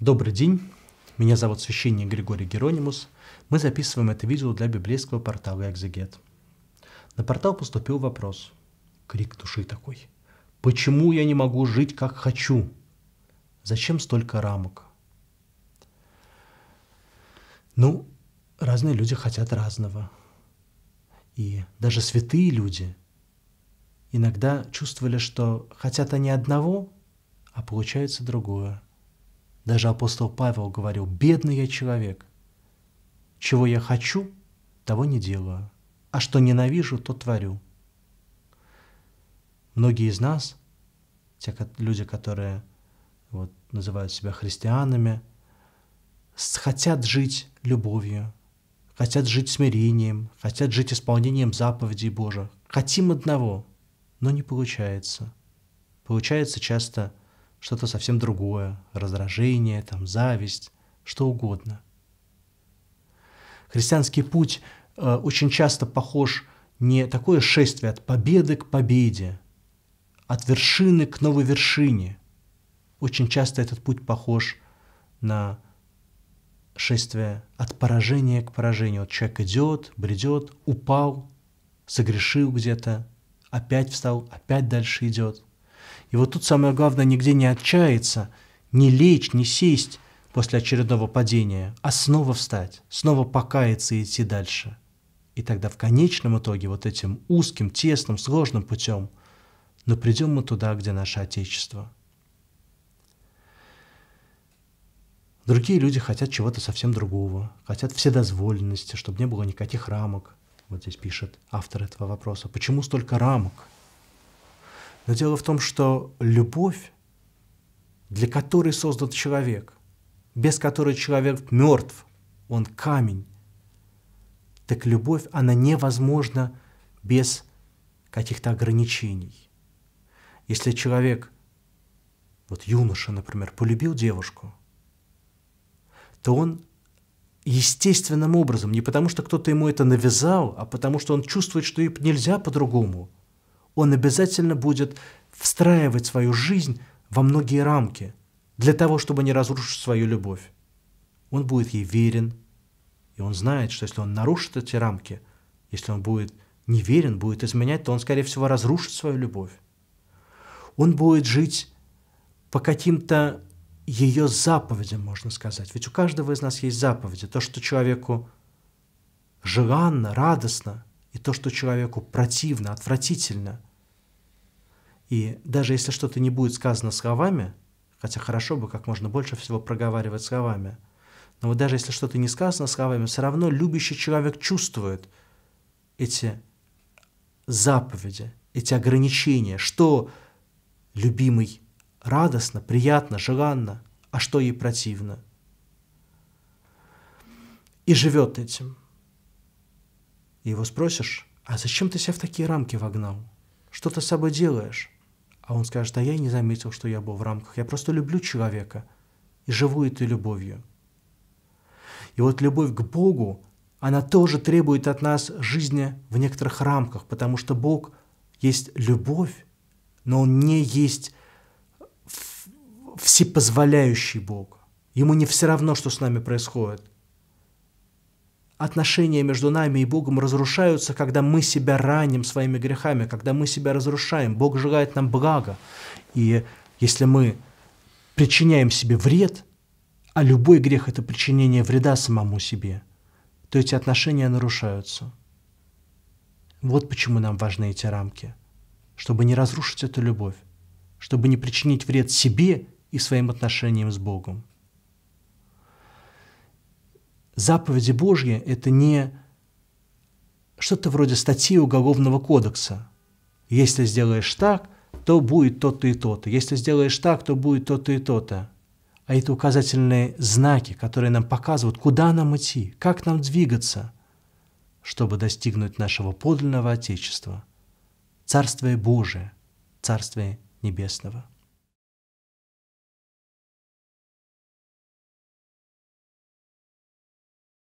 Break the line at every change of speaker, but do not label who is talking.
Добрый день, меня зовут священник Григорий Геронимус. Мы записываем это видео для библейского портала «Экзегет». На портал поступил вопрос. Крик души такой. Почему я не могу жить, как хочу? Зачем столько рамок? Ну, разные люди хотят разного. И даже святые люди иногда чувствовали, что хотят они одного, а получается другое – даже апостол Павел говорил, бедный я человек. Чего я хочу, того не делаю, а что ненавижу, то творю. Многие из нас, те люди, которые вот, называют себя христианами, хотят жить любовью, хотят жить смирением, хотят жить исполнением заповедей Божьих. Хотим одного, но не получается. Получается часто – что-то совсем другое, раздражение, там, зависть, что угодно. Христианский путь э, очень часто похож не такое шествие от победы к победе, от вершины к новой вершине. Очень часто этот путь похож на шествие от поражения к поражению. Вот человек идет, бредет, упал, согрешил где-то, опять встал, опять дальше идет – и вот тут самое главное нигде не отчаяться, не лечь, не сесть после очередного падения, а снова встать, снова покаяться и идти дальше. И тогда в конечном итоге вот этим узким, тесным, сложным путем, но придем мы туда, где наше Отечество. Другие люди хотят чего-то совсем другого, хотят вседозволенности, чтобы не было никаких рамок. Вот здесь пишет автор этого вопроса. Почему столько рамок? Но дело в том, что любовь, для которой создан человек, без которой человек мертв, он камень, так любовь, она невозможна без каких-то ограничений. Если человек, вот юноша, например, полюбил девушку, то он естественным образом, не потому что кто-то ему это навязал, а потому что он чувствует, что ей нельзя по-другому – он обязательно будет встраивать свою жизнь во многие рамки для того, чтобы не разрушить свою любовь. Он будет ей верен, и он знает, что если он нарушит эти рамки, если он будет неверен, будет изменять, то он, скорее всего, разрушит свою любовь. Он будет жить по каким-то ее заповедям, можно сказать. Ведь у каждого из нас есть заповеди. То, что человеку желанно, радостно, и то, что человеку противно, отвратительно. И даже если что-то не будет сказано словами, хотя хорошо бы как можно больше всего проговаривать словами, но вот даже если что-то не сказано словами, все равно любящий человек чувствует эти заповеди, эти ограничения, что любимый радостно, приятно, желанно, а что ей противно. И живет этим. И его спросишь, а зачем ты себя в такие рамки вогнал? Что ты с собой делаешь? А он скажет, а я и не заметил, что я был в рамках. Я просто люблю человека и живу этой любовью. И вот любовь к Богу, она тоже требует от нас жизни в некоторых рамках, потому что Бог есть любовь, но Он не есть всепозволяющий Бог. Ему не все равно, что с нами происходит – отношения между нами и Богом разрушаются, когда мы себя раним своими грехами, когда мы себя разрушаем. Бог желает нам блага. И если мы причиняем себе вред, а любой грех – это причинение вреда самому себе, то эти отношения нарушаются. Вот почему нам важны эти рамки, чтобы не разрушить эту любовь, чтобы не причинить вред себе и своим отношениям с Богом заповеди Божьи – это не что-то вроде статьи Уголовного кодекса. Если сделаешь так, то будет то-то и то-то. Если сделаешь так, то будет то-то и то-то. А это указательные знаки, которые нам показывают, куда нам идти, как нам двигаться, чтобы достигнуть нашего подлинного Отечества, Царствия Божия, Царствия Небесного.